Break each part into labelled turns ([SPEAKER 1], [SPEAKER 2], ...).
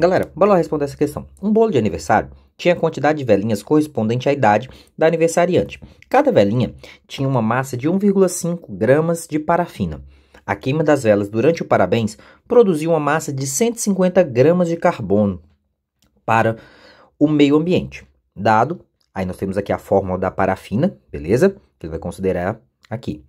[SPEAKER 1] Galera, bora lá responder essa questão. Um bolo de aniversário tinha a quantidade de velhinhas correspondente à idade da aniversariante. Cada velhinha tinha uma massa de 1,5 gramas de parafina. A queima das velas durante o parabéns produziu uma massa de 150 gramas de carbono para o meio ambiente. Dado, aí nós temos aqui a fórmula da parafina, beleza? Que ele vai considerar aqui.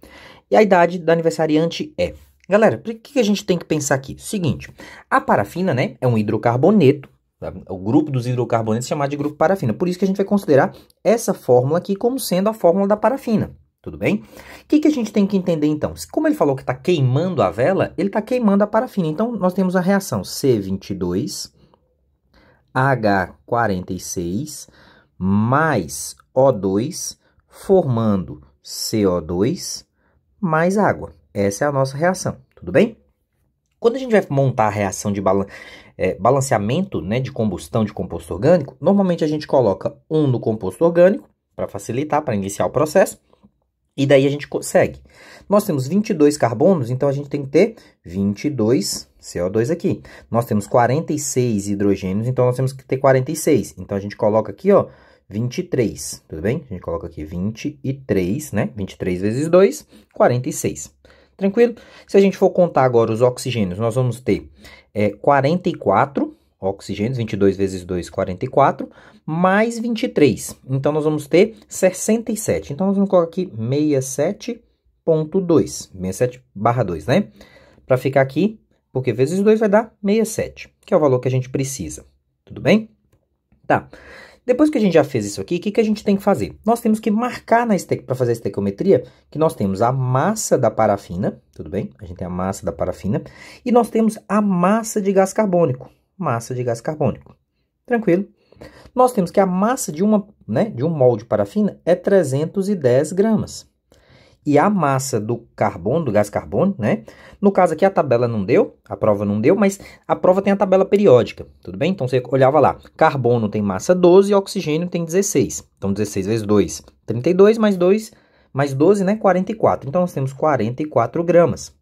[SPEAKER 1] E a idade da aniversariante é Galera, por que a gente tem que pensar aqui? Seguinte, a parafina, né, é um hidrocarboneto, tá? o grupo dos hidrocarbonetos é chamado de grupo parafina. Por isso que a gente vai considerar essa fórmula aqui como sendo a fórmula da parafina. Tudo bem? O que, que a gente tem que entender então? Como ele falou que está queimando a vela, ele está queimando a parafina. Então, nós temos a reação C22H46 mais O2 formando CO2 mais água. Essa é a nossa reação, tudo bem? Quando a gente vai montar a reação de balan é, balanceamento né, de combustão de composto orgânico, normalmente a gente coloca um no composto orgânico para facilitar, para iniciar o processo, e daí a gente consegue. Nós temos 22 carbonos, então a gente tem que ter 22 CO2 aqui. Nós temos 46 hidrogênios, então nós temos que ter 46. Então a gente coloca aqui, ó, 23, tudo bem? A gente coloca aqui 23, né? 23 vezes 2, 46. Tranquilo? Se a gente for contar agora os oxigênios, nós vamos ter é, 44 oxigênios, 22 vezes 2, 44, mais 23. Então, nós vamos ter 67. Então, nós vamos colocar aqui 67.2, 67 barra 2, né? Para ficar aqui, porque vezes 2 vai dar 67, que é o valor que a gente precisa. Tudo bem? Tá. Depois que a gente já fez isso aqui, o que, que a gente tem que fazer? Nós temos que marcar na para fazer a estequiometria que nós temos a massa da parafina, tudo bem? A gente tem a massa da parafina e nós temos a massa de gás carbônico, massa de gás carbônico. Tranquilo? Nós temos que a massa de, uma, né, de um molde de parafina é 310 gramas e a massa do carbono, do gás carbono, né? No caso aqui a tabela não deu, a prova não deu, mas a prova tem a tabela periódica, tudo bem? Então você olhava lá, carbono tem massa 12 e oxigênio tem 16. Então 16 vezes 2, 32 mais 2 mais 12, né? 44. Então nós temos 44 gramas.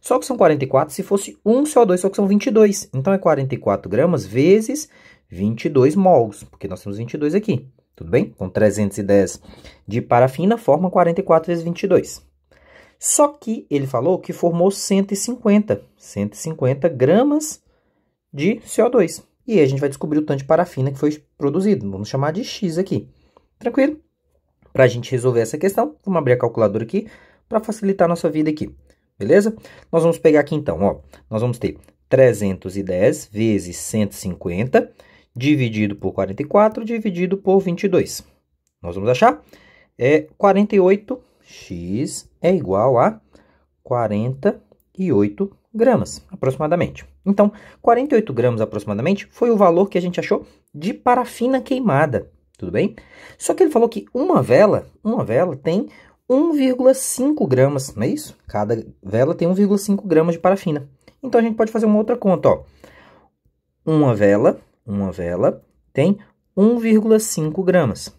[SPEAKER 1] Só que são 44 se fosse um CO2, só que são 22. Então é 44 gramas vezes 22 mols, porque nós temos 22 aqui. Tudo bem? Então, 310 de parafina forma 44 vezes 22. Só que ele falou que formou 150, 150 gramas de CO2. E aí a gente vai descobrir o tanto de parafina que foi produzido. Vamos chamar de X aqui. Tranquilo? Para a gente resolver essa questão, vamos abrir a calculadora aqui para facilitar a nossa vida aqui. Beleza? Nós vamos pegar aqui então, ó. Nós vamos ter 310 vezes 150 dividido por 44 dividido por 22. Nós vamos achar é 48x é igual a 48 gramas, aproximadamente. Então, 48 gramas, aproximadamente, foi o valor que a gente achou de parafina queimada, tudo bem? Só que ele falou que uma vela, uma vela tem 1,5 gramas, não é isso? Cada vela tem 1,5 gramas de parafina. Então, a gente pode fazer uma outra conta, ó. Uma vela uma vela tem 1,5 gramas.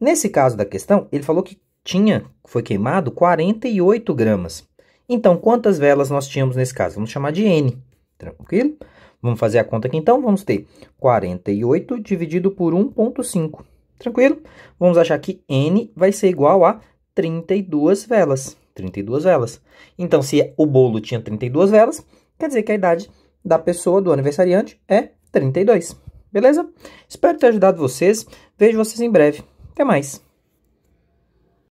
[SPEAKER 1] Nesse caso da questão, ele falou que tinha, foi queimado 48 gramas. Então, quantas velas nós tínhamos nesse caso? Vamos chamar de N, tranquilo? Vamos fazer a conta aqui então, vamos ter 48 dividido por 1.5, tranquilo? Vamos achar que N vai ser igual a 32 velas, 32 velas. Então, se o bolo tinha 32 velas, quer dizer que a idade da pessoa, do aniversariante, é 32. Beleza? Espero ter ajudado vocês. Vejo vocês em breve. Até mais.